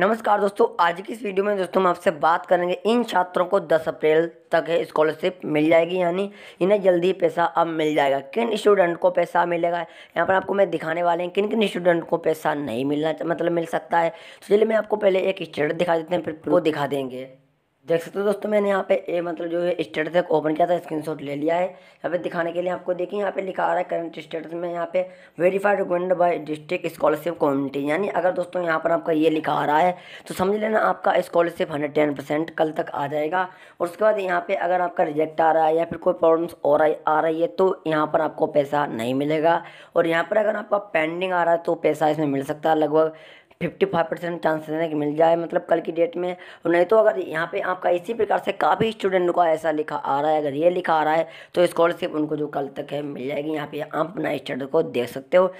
नमस्कार दोस्तों आज की इस वीडियो में दोस्तों हम आपसे बात करेंगे इन छात्रों को 10 अप्रैल तक है स्कॉलरशिप मिल जाएगी यानी इन्हें जल्दी पैसा अब मिल जाएगा किन स्टूडेंट को पैसा मिलेगा यहाँ पर आपको मैं दिखाने वाले हैं किन किन स्टूडेंट को पैसा नहीं मिलना मतलब मिल सकता है तो चलिए मैं आपको पहले एक स्टेट दिखा देते हैं फिर वो दिखा देंगे देख सकते हो दोस्तों मैंने यहाँ पे ए मतलब जो है स्टेटस एक ओपन किया था स्क्रीनशॉट ले लिया है यहाँ पे दिखाने के लिए आपको देखिए यहाँ पे लिखा आ रहा है करंट स्टेटस में यहाँ पे verified recommend by district scholarship community यानी अगर दोस्तों यहाँ पर आपका ये लिखा आ रहा है तो समझ लेना आपका स्कॉलरशिप हंड्रेड टेन परसेंट कल तक आ जाएगा और उसके बाद यहाँ पर अगर आपका रिजेक्ट आ रहा है या फिर कोई प्रॉब्लम्स और आ रही है तो यहाँ पर आपको पैसा नहीं मिलेगा और यहाँ पर अगर आपका पेंडिंग आ रहा है तो पैसा इसमें मिल सकता है लगभग फिफ्टी फाइव परसेंट चांस देने की मिल जाए मतलब कल की डेट में और नहीं तो अगर यहाँ पे आपका इसी प्रकार से काफ़ी स्टूडेंट को ऐसा लिखा आ रहा है अगर ये लिखा आ रहा है तो स्कॉलरशिप उनको जो कल तक है मिल जाएगी यहाँ पे आप अपना स्टूडेंट को देख सकते हो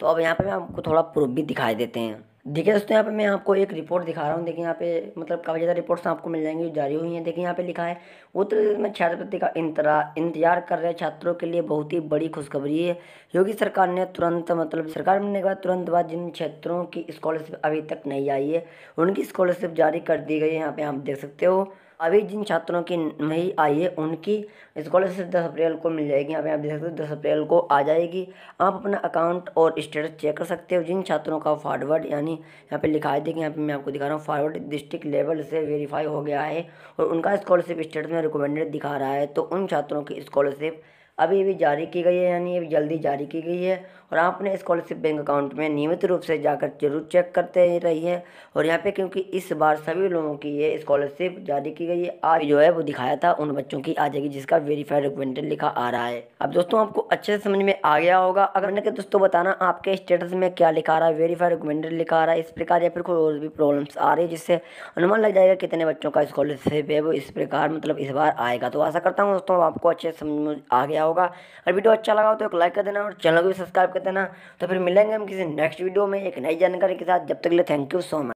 तो अब यहाँ पे मैं आपको थोड़ा प्रूफ भी दिखाई देते हैं देखिए दोस्तों यहाँ पे मैं आपको एक रिपोर्ट दिखा रहा हूँ देखिए यहाँ पे मतलब काफ़ी ज़्यादा रिपोर्ट्स तो आपको मिल जाएंगी जारी हुई हैं देखिए यहाँ पे लिखा है उत्तर प्रदेश में छात्रवृत्ति का इंतरा इंतजार कर रहे छात्रों के लिए बहुत ही बड़ी खुशखबरी है योगी सरकार ने तुरंत मतलब सरकार मिलने के बाद तुरंत बाद जिन क्षेत्रों की स्कॉलरशिप अभी तक नहीं आई है उनकी स्कॉलरशिप जारी कर दी गई है यहाँ पर आप देख सकते हो अभी जिन छात्रों की नहीं आई है उनकी स्कॉलरशिप दस अप्रैल को मिल जाएगी यहाँ पे आप देख सकते हो दस अप्रैल को आ जाएगी आप अपना अकाउंट और स्टेटस चेक कर सकते हो जिन छात्रों का फॉरवर्ड यानी यहाँ पे लिखा है देखिए यहाँ पे मैं आपको दिखा रहा हूँ फॉरवर्ड डिस्ट्रिक्ट लेवल से वेरीफाई हो गया है और उनका स्कॉलरशिप स्टेटस में रिकमेंडेड दिखा रहा है तो उन छात्रों की स्कॉलरशिप अभी भी जारी की गई है यानी अभी जल्दी जारी की गई है और आप अपने स्कॉलरशिप बैंक अकाउंट में नियमित रूप से जाकर जरूर चेक करते रहिए और यहाँ पे क्योंकि इस बार सभी लोगों की ये स्कॉलरशिप जारी की गई है आज जो है वो दिखाया था उन बच्चों की आ जाएगी जिसका वेरीफाइड डॉक्यूमेंटेड लिखा आ रहा है अब दोस्तों आपको अच्छे से समझ में आ गया होगा अगर मैंने तो दोस्तों बताना आपके स्टेटस में क्या लिखा रहा है वेरीफाइड डॉक्यूमेंटेड लिखा रहा है इस प्रकार या फिर कोई और भी प्रॉब्लम्स आ रही है जिससे अनुमान लग जाएगा कितने बच्चों का स्कॉलरशिप है वो इस प्रकार मतलब इस बार आएगा तो आशा करता हूँ दोस्तों आपको अच्छे से समझ में आ गया गया होगा अगर वीडियो अच्छा लगा हो तो एक लाइक कर देना और चैनल को भी सब्सक्राइब कर देना तो फिर मिलेंगे हम किसी नेक्स्ट वीडियो में एक नई जानकारी के साथ जब तक के लिए थैंक यू सो मच